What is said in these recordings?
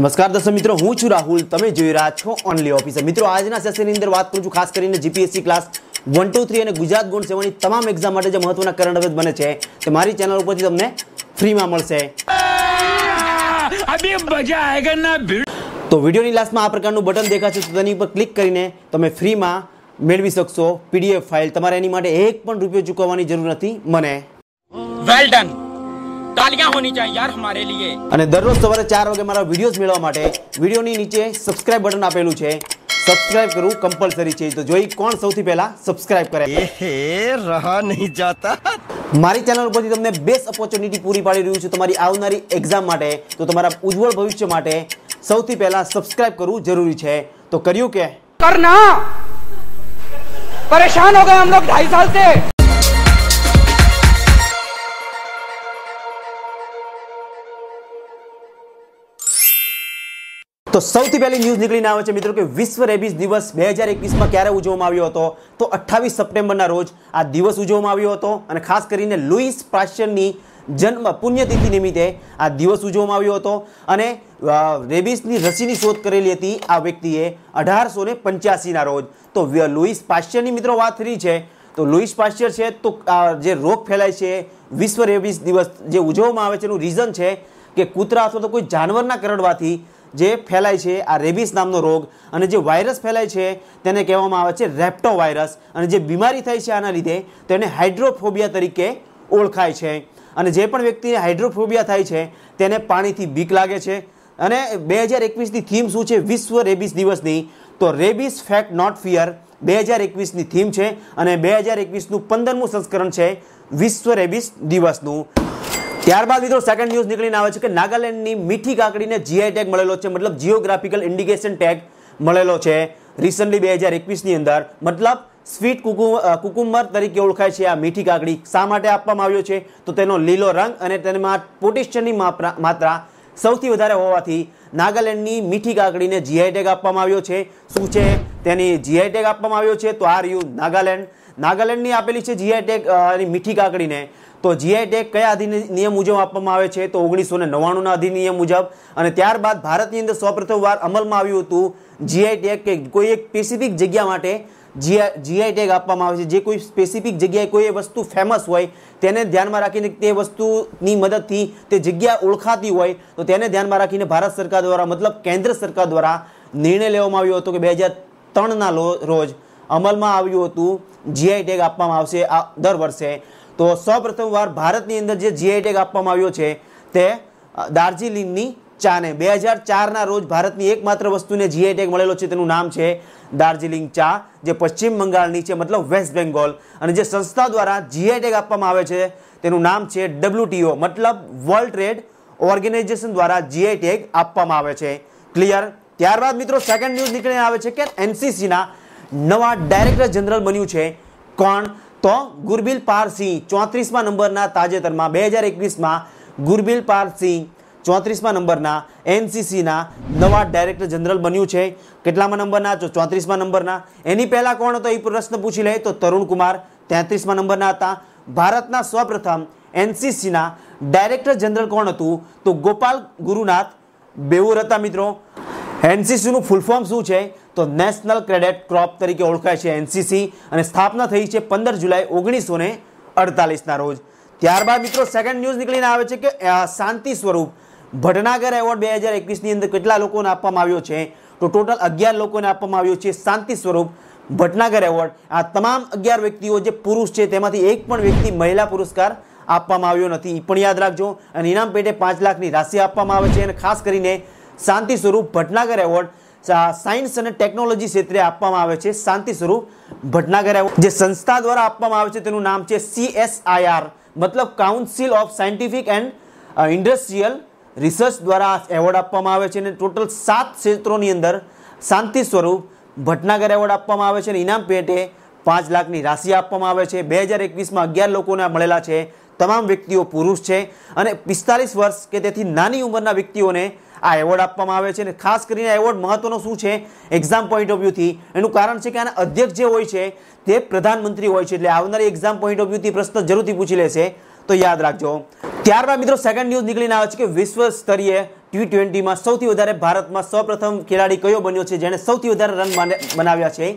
નમસ્કાર દર્શક મિત્રો હું છું રાહુલ તમે જોઈ રહ્યા છો ઓનલી ઓફિસર મિત્રો આજના સેશનની અંદર વાત કરું છું ખાસ કરીને GPSC class one two three અને ગુજરાત ગુણ સેવાની તમામ એક્ઝામ માટે જે મહત્વના કરંટ અવેદ બને છે તે મારી ચેનલ ઉપરથી તમને ફ્રીમાં મળશે તો વિડીયોની લાસ્ટમાં આ પ્રકારનું બટન દેખાશે તો તેની ઉપર ક્લિક કરીને તમે ફ્રીમાં મેળવી શકશો પીડીએફ ફાઇલ તમારે એની માટે એક પણ રૂપિયો ચૂકવવાની જરૂર નથી મને વેલ ડન તાલિયા હોની चाहिए यार हमारे लिए અને દરરોજ સવારે 4 વાગે મારા વિડિયોઝ મેળવવા માટે વિડિયોની નીચે સબસ્ક્રાઇબ બટન આપેલું છે સબસ્ક્રાઇબ કરવું કમ્પલસરી છે તો જોઈ કોણ સૌથી પહેલા સબસ્ક્રાઇબ કરે એ રહા નહીં જાતા મારી ચેનલ ઉપરથી તમને બેસ્ટ ઓપોર્ચ્યુનિટી પૂરી પાડી રહ્યું છે તમારી આવનારી એક્ઝામ માટે તો તમારા ઉજ્જવળ ભવિષ્ય માટે સૌથી પહેલા સબસ્ક્રાઇબ કરવું જરૂરી છે તો કર્યું કે કરના પરેશાન હો ગયા હમ લોગ ઢાઈ સાલ સે તો સૌથી પહેલી ન્યૂઝ નીકળીને આવે છે મિત્રો કે વિશ્વ રેબીઝ દિવસ બે હજાર એકવીસમાં ક્યારે ઉજવવામાં આવ્યો હતો તો અઠ્ઠાવીસ સપ્ટેમ્બરના રોજ આ દિવસ ઉજવવામાં આવ્યો હતો અને ખાસ કરીને લુઈસ પ્રાશ્ચરની જન્મ પુણ્યતિથિ નિમિત્તે આ દિવસ ઉજવવામાં આવ્યો હતો અને રેબીસની રસીની શોધ કરેલી હતી આ વ્યક્તિએ અઢારસો ને પંચ્યાસીના રોજ તો લુઈસ પાશ્ચરની મિત્રો વાત થઈ છે તો લુઈસ પાશ્ચર છે તો જે રોગ ફેલાય છે વિશ્વ રેબીસ દિવસ જે ઉજવવામાં આવે છે એનું રીઝન છે કે કૂતરા અથવા તો કોઈ જાનવરના કરડવાથી જે ફેલાય છે આ રેબિસ નામનો રોગ અને જે વાયરસ ફેલાય છે તેને કહેવામાં આવે છે રેપ્ટો વાયરસ અને જે બીમારી થાય છે આના લીધે તેને હાઇડ્રોફોબિયા તરીકે ઓળખાય છે અને જે પણ વ્યક્તિને હાઇડ્રોફોબિયા થાય છે તેને પાણીથી બીક લાગે છે અને બે હજાર એકવીસની થીમ શું છે વિશ્વ રેબિસ દિવસની તો રેબિસ ફેક્ટ નોટ ફિયર બે હજાર એકવીસની થીમ છે અને બે હજાર એકવીસનું પંદરમું સંસ્કરણ છે વિશ્વ રેબિસ દિવસનું ત્યારબાદ મિત્રો સેકન્ડ ન્યૂઝ નીકળીને આવે છે કે નાગાલેન્ડની મીઠી કાકડીને જીઆઈ ટેગ મળેલો છે મતલબ જીઓગ્રાફિકલ ઇન્ડિકેશન ટેગ મળેલો છે રિસન્ટલી બે હજાર એકવીસની અંદર મતલબ સ્વીટ કુકુ કુકુમ્બર તરીકે ઓળખાય છે આ મીઠી કાકડી શા માટે આપવામાં આવ્યો છે તો તેનો લીલો રંગ અને તેમાં પોટેશિયમની માત્રા સૌથી વધારે હોવાથી નાગાલેન્ડની મીઠી કાકડીને જીઆઈ ટેગ આપવામાં આવ્યો છે શું છે તેની જીઆઈ ટેગ આપવામાં આવ્યો છે તો આર યુ નાગાલેન્ડ નાગાલેન્ડની આપેલી છે જીઆઈ ટેગ મીઠી કાકડીને તો જીઆઈ ટેગ કયા અધિનિયમ મુજબ આપવામાં આવે છે તો ઓગણીસો ને નવ્વાણુંના અધિનિયમ મુજબ અને ત્યારબાદ ભારતની અંદર સૌપ્રથમ વાર અમલમાં આવ્યું હતું જીઆઈ ટેગ કે કોઈ એક સ્પેસિફિક જગ્યા માટે જીઆઈ ટેગ આપવામાં આવે છે જે કોઈ સ્પેસિફિક જગ્યાએ કોઈ વસ્તુ ફેમસ હોય તેને ધ્યાનમાં રાખીને તે વસ્તુની મદદથી તે જગ્યા ઓળખાતી હોય તો તેને ધ્યાનમાં રાખીને ભારત સરકાર દ્વારા મતલબ કેન્દ્ર સરકાર દ્વારા નિર્ણય લેવામાં આવ્યો હતો કે બે હજાર ત્રણના રોજ અમલમાં આવ્યું હતું જીઆઈ ટેગ આપવામાં આવશે આ દર વર્ષે તો સૌપ્રથમવાર ભારતની અંદર જે જીઆઈ ટેગ આપવામાં આવ્યો છે તે દાર્જિલિંગની ચાને બે હજાર ચારના રોજ ભારતની એકમાત્ર વસ્તુને જીઆઈ ટેગ મળેલો છે તેનું નામ છે દાર્જિલિંગ ચા જે પશ્ચિમ બંગાળની છે મતલબ વેસ્ટ બેંગોલ અને જે સંસ્થા દ્વારા જીઆઈ ટેગ આપવામાં આવે છે તેનું નામ છે ડબલ્યુટીઓ મતલબ વર્લ્ડ ટ્રેડ ઓર્ગેનાઇઝેશન દ્વારા જીઆઈ ટેગ આપવામાં આવે છે ક્લિયર ત્યારબાદ મિત્રો સેકન્ડ ન્યૂઝ નીકળીને આવે છે કે એનસીસીના નવા ડાયરેક્ટર જનરલ બન્યું છે કોણ તો ગુરબિલ પારસિંહ ચોત્રીસમા નંબરના તાજેતરમાં બે હજાર એકવીસમાં ગુરબિલ પારસિંહ ચોત્રીસમા નંબરના એનસીસીના નવા ડાયરેક્ટર જનરલ બન્યું છે કેટલામાં નંબરના તો ચોત્રીસમા નંબરના એની પહેલાં કોણ હતો એ પ્રશ્ન પૂછી લે તો તરુણ કુમાર તેત્રીસમા નંબરના હતા ભારતના સૌપ્રથમ એનસીસીના ડાયરેક્ટર જનરલ કોણ હતું તો ગોપાલ ગુરુનાથ બેઉર હતા મિત્રો એનસીસીનું ફૂલ ફોર્મ શું છે તો નેશનલ ક્રેડિટ ક્રોપ તરીકે ઓળખાય છે એનસીસી અને સ્થાપના થઈ છે પંદર જુલાઈ ઓગણીસો ને અડતાલીસના રોજ ત્યારબાદ મિત્રો સેકન્ડ ન્યૂઝ નીકળીને આવે છે કે શાંતિ સ્વરૂપ ભટનાગર એવોર્ડ બે હજાર એકવીસની અંદર કેટલા લોકોને આપવામાં આવ્યો છે તો ટોટલ અગિયાર લોકોને આપવામાં આવ્યો છે શાંતિ સ્વરૂપ ભટનાગર એવોર્ડ આ તમામ અગિયાર વ્યક્તિઓ જે પુરુષ છે તેમાંથી એક પણ વ્યક્તિ મહિલા પુરસ્કાર આપવામાં આવ્યો નથી પણ યાદ રાખજો અને ઇનામ પેટે પાંચ લાખની રાશિ આપવામાં આવે છે અને ખાસ કરીને શાંતિ સ્વરૂપ ભટનાગર એવોર્ડ સાયન્સ અને ટેકનોલોજી ક્ષેત્રે આપવામાં આવે છે શાંતિ સ્વરૂપ ભટનાગર જે સંસ્થા દ્વારા આપવામાં આવે છે તેનું નામ છે સીએસઆઈઆર મતલબ council of scientific and industrial research દ્વારા એવોર્ડ આપવામાં આવે છે અને ટોટલ સાત ક્ષેત્રોની અંદર શાંતિ સ્વરૂપ ભટનાગર એવોર્ડ આપવામાં આવે છે અને ઇનામ પેટે પાંચ લાખની રાશિ આપવામાં આવે છે બે હજાર એકવીસમાં અગિયાર લોકોને મળેલા છે તમામ વ્યક્તિઓ પુરુષ છે અને પિસ્તાલીસ વર્ષ કે તેથી નાની ઉંમરના વ્યક્તિઓને આ એવોર્ડ આપવામાં આવે છે અને ખાસ કરીને એવોર્ડ મહત્વનો શું છે એક્ઝામ પોઈન્ટ ઓફ વ્યૂથી એનું કારણ છે કે આના અધ્યક્ષ જે હોય છે તે પ્રધાનમંત્રી હોય છે એટલે આવનારી એક્ઝામ પોઈન્ટ ઓફ વ્યૂથી પ્રશ્ન જરૂરથી પૂછી લેશે તો યાદ રાખજો ત્યારબાદ મિત્રો સેકન્ડ ન્યૂઝ નીકળીને આવે છે કે વિશ્વ સ્તરીય ટી ટ્વેન્ટીમાં સૌથી વધારે ભારતમાં સૌપ્રથમ ખેલાડી કયો બન્યો છે જેણે સૌથી વધારે રન બનાવ્યા છે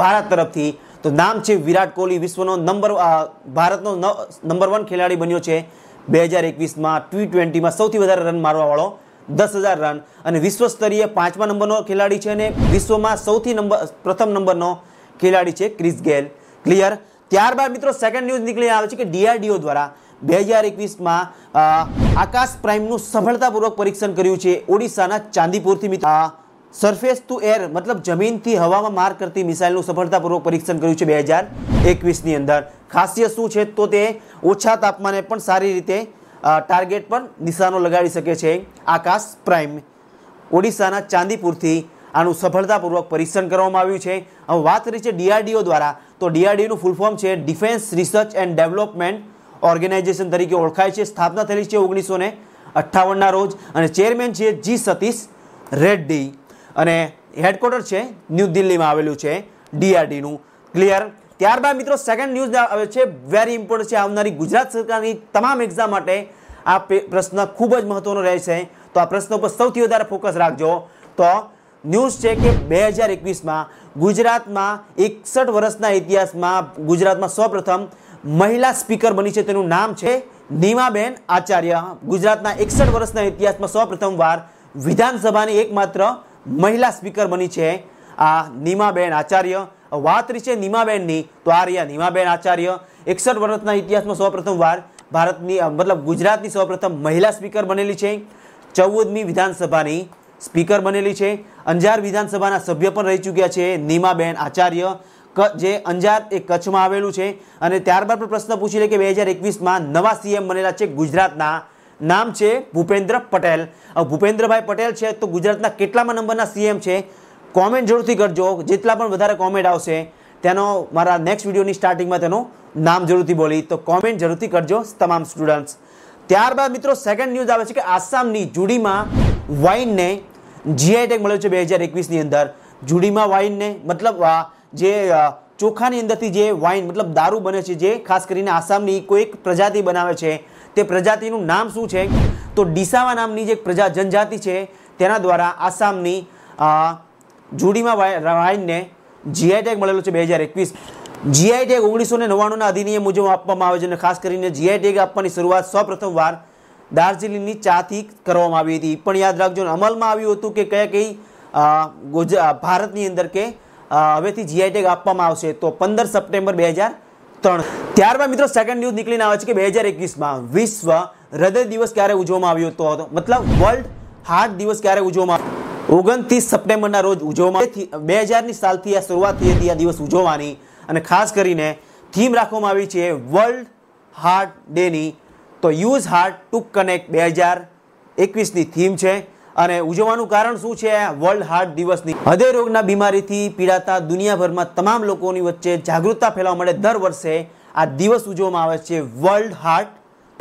ભારત તરફથી તો નામ છે વિરાટ કોહલી વિશ્વનો નંબર ભારતનો નંબર વન ખેલાડી બન્યો છે બે હજાર એકવીસમાં ટી ટ્વેન્ટીમાં સૌથી વધારે રન મારવાવાળો દસ હજાર રન અને વિશ્વ સ્તરીય પાંચમા નંબરનો ખેલાડી છે અને વિશ્વમાં સૌથી નંબર પ્રથમ નંબરનો ખેલાડી છે ક્રિસ ગેલ ક્લિયર ત્યારબાદ મિત્રો સેકન્ડ ન્યૂઝ નીકળી આવે છે કે ડીઆરડીઓ દ્વારા બે હજાર એકવીસમાં આકાશ પ્રાઇમનું સફળતાપૂર્વક પરીક્ષણ કર્યું છે ઓડિશાના ચાંદીપુરથી મિત્રો સરફેસ ટુ એર મતલબ જમીનથી હવામાં માર કરતી મિસાઇલનું સફળતાપૂર્વક પરીક્ષણ કર્યું છે બે હજાર એકવીસની અંદર ખાસિયત શું છે તો તે ઓછા તાપમાને પણ સારી રીતે ટાર્ગેટ પણ નિશાનો લગાડી શકે છે આકાશ પ્રાઇમ ઓડિશાના ચાંદીપુરથી આનું સફળતાપૂર્વક પરીક્ષણ કરવામાં આવ્યું છે હવે વાત કરી છે ડીઆરડીઓ દ્વારા તો ડીઆરડીઓનું ફૂલ ફોર્મ છે defence research and development organisation તરીકે ઓળખાય છે સ્થાપના થયેલી છે ઓગણીસો ને અઠ્ઠાવનના રોજ અને ચેરમેન છે જી સતીશ રેડ્ડી અને હેડક્વાર્ટર છે ન્યૂ દિલ્હીમાં આવેલું છે ડીઆરડીનું ક્લિયર ત્યારબાદ મિત્રો સેકન્ડ ન્યૂઝ આવે છે વેરી ઇમ્પોર્ટન્ટ છે આવનારી ગુજરાત સરકારની તમામ એક્ઝામ માટે આ પ્રશ્ન ખૂબ જ મહત્વનો રહેશે તો આ પ્રશ્ન ઉપર સૌથી વધારે ફોકસ રાખજો તો ન્યૂઝ છે કે બે હજાર એકવીસમાં ગુજરાતમાં એકસઠ વર્ષના ઇતિહાસમાં ગુજરાતમાં સૌપ્રથમ મહિલા સ્પીકર બની છે તેનું નામ છે નીમાબેન આચાર્ય ગુજરાતના એકસઠ વર્ષના ઇતિહાસમાં સૌપ્રથમ વાર વિધાનસભાની એકમાત્ર મહિલા સ્પીકર બની છે આ નીમાબેન આચાર્ય વાત છે નીમાબેનની તો આ રહ્યા નીમાબેન આચાર્ય એકસઠ વર્ષના ઇતિહાસમાં સૌપ્રથમ વાર ભારતની મતલબ ગુજરાતની સૌપ્રથમ મહિલા સ્પીકર બનેલી છે ચૌદમી વિધાનસભાની સ્પીકર બનેલી છે અંજાર વિધાનસભાના સભ્ય પણ રહી ચૂક્યા છે નીમાબેન આચાર્ય જે અંજાર એ કચ્છમાં આવેલું છે અને ત્યારબાદ પણ પ્રશ્ન પૂછી લે કે બે હજાર એકવીસમાં નવા સીએમ બનેલા છે ગુજરાતના નામ છે ભૂપેન્દ્ર પટેલ ભૂપેન્દ્રભાઈ પટેલ છે તો ગુજરાતના કેટલામાં નંબરના સીએમ છે કોમેન્ટ જરૂરથી કરજો જેટલા પણ વધારે કોમેન્ટ આવશે તેનો મારા નેક્સ્ટ વિડીયોની સ્ટાર્ટિંગમાં તેનું નામ જરૂરથી બોલી તો કોમેન્ટ જરૂરથી કરજો તમામ સ્ટુડન્ટ્સ ત્યારબાદ મિત્રો સેકન્ડ ન્યૂઝ આવે છે કે આસામની જુડીમાં વાઇનને જીઆઈ ટેગ મળ્યો છે બે હજાર એકવીસની અંદર જુડીમાં વાઇનને મતલબ જે ચોખાની અંદરથી જે વાઇન મતલબ દારૂ બને છે જે ખાસ કરીને આસામની કોઈક પ્રજાતિ બનાવે છે તે પ્રજાતિનું નામ શું છે તો ડીસાવા નામની જે પ્રજા જનજાતિ છે તેના દ્વારા આસામની જુડીમાં વાઇનને જીઆઈ ટેગ મળેલો છે બે હજાર એકવીસ જીઆઈ ટેગ ઓગણીસો ને નવ્વાણુંના અધિનિયમ મુજબ આપવામાં આવે છે અને ખાસ કરીને જીઆઈ ટેગ આપવાની શરૂઆત સૌ સૌપ્રથમવાર દાર્જિલિંગની ચાથી કરવામાં આવી હતી પણ યાદ રાખજો અમલમાં આવ્યું હતું કે કયા કઈ ભારતની અંદર કે હવેથી જીઆઈ ટેગ આપવામાં આવશે તો પંદર સપ્ટેમ્બર બે હજાર ત્રણ ત્યારબાદ મિત્રો સેકન્ડ ન્યૂઝ નીકળીને આવે છે કે બે હજાર એકવીસમાં વિશ્વ હૃદય દિવસ ક્યારે ઉજવવામાં આવ્યો હતો મતલબ વર્લ્ડ હાર્ટ દિવસ ક્યારે ઉજવવામાં આવ્યો ઓગણત્રીસ સપ્ટેમ્બરના રોજ ઉજવવામાં બે હજારની સાલથી આ શરૂઆત થઈ હતી આ દિવસ ઉજવવાની અને ખાસ કરીને થીમ રાખવામાં આવી છે વર્લ્ડ હાર્ટ ડેની તો યુઝ હાર્ટ ટુ કનેક્ટ બે હજાર એકવીસની થીમ છે અને ઉજવવાનું કારણ શું છે વર્લ્ડ હાર્ટ દિવસની હૃદય રોગના બીમારીથી પીડાતા દુનિયાભરમાં તમામ લોકોની વચ્ચે જાગૃતતા ફેલાવવા માટે દર વર્ષે આ દિવસ ઉજવવામાં આવે છે વર્લ્ડ હાર્ટ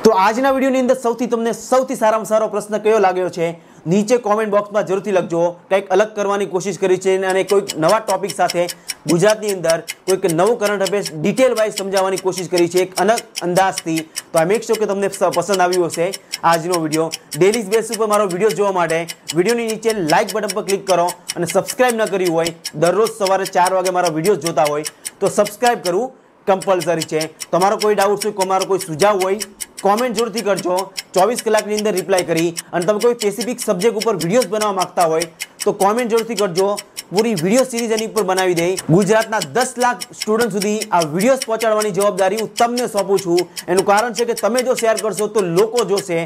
તો આજના વિડીયોની અંદર સૌથી તમને સૌથી સારામાં સારો પ્રશ્ન કયો લાગ્યો છે નીચે કોમેન્ટ બોક્સમાં જરૂરથી લખજો કંઈક અલગ કરવાની કોશિશ કરી છે અને કોઈક નવા ટોપિક સાથે ગુજરાતની અંદર કોઈક નવું કરંટ અફેર્સ ડિટેલ વાઇઝ સમજાવવાની કોશિશ કરી છે એક અલગ અંદાજથી તો આઈ મેક શ્યોર કે તમને પસંદ આવ્યું હશે આજનો વિડીયો ડેલી બેસ ઉપર મારો વિડીયો જોવા માટે વિડીયોની નીચે લાઇક બટન પર ક્લિક કરો અને સબસ્ક્રાઈબ ન કર્યું હોય દરરોજ સવારે ચાર વાગે મારા વિડીયો જોતા હોય તો સબસ્ક્રાઈબ કરવું કમ્પલસરી છે તમારો કોઈ ડાઉટ હોય મારો કોઈ સુઝાવ હોય કોમેન્ટ જોરથી કરજો ચોવીસ કલાકની અંદર રિપ્લાય કરી અને તમે કોઈ સ્પેસિફિક સબ્જેક્ટ ઉપર વિડીયોઝ બનાવવા માગતા હોય તો કોમેન્ટ જોરથી કરજો પૂરી વિડીયો સિરીઝ એની ઉપર બનાવી દઈ ગુજરાતના દસ લાખ સ્ટુડન્ટ સુધી આ વિડીયોઝ પહોંચાડવાની જવાબદારી હું તમને સોંપું છું એનું કારણ છે કે તમે જો શેર કરશો તો લોકો જોશે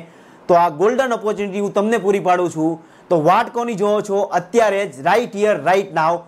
તો આ ગોલ્ડન ઓપોર્ચ્યુનિટી હું તમને પૂરી પાડું છું તો વાટ કોની જોવો છો અત્યારે જ રાઇટ હિયર રાઇટ નાવ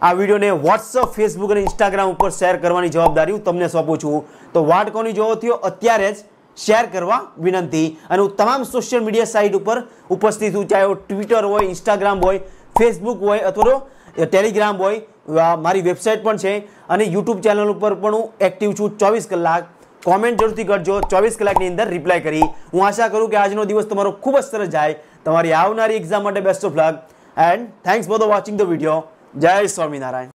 આ વિડીયોને વોટ્સઅપ ફેસબુક અને ઇન્સ્ટાગ્રામ ઉપર શેર કરવાની જવાબદારી હું તમને સોંપું છું તો વાટ કોની જોવો થયો અત્યારે જ શેર કરવા વિનંતી અને હું તમામ સોશિયલ મીડિયા સાઇટ ઉપર ઉપસ્થિત છું ચાહે ટ્વિટર હોય ઇન્સ્ટાગ્રામ હોય ફેસબુક હોય અથવા તો ટેલિગ્રામ હોય મારી વેબસાઇટ પણ છે અને યુટ્યુબ ચેનલ ઉપર પણ હું એક્ટિવ છું ચોવીસ કલાક કોમેન્ટ જરૂરથી કરજો ચોવીસ કલાકની અંદર રિપ્લાય કરી હું આશા કરું કે આજનો દિવસ તમારો ખૂબ જ સરસ જાય તમારી આવનારી એક્ઝામ માટે best of luck and thanks for the watching the video Jai Swaminarayan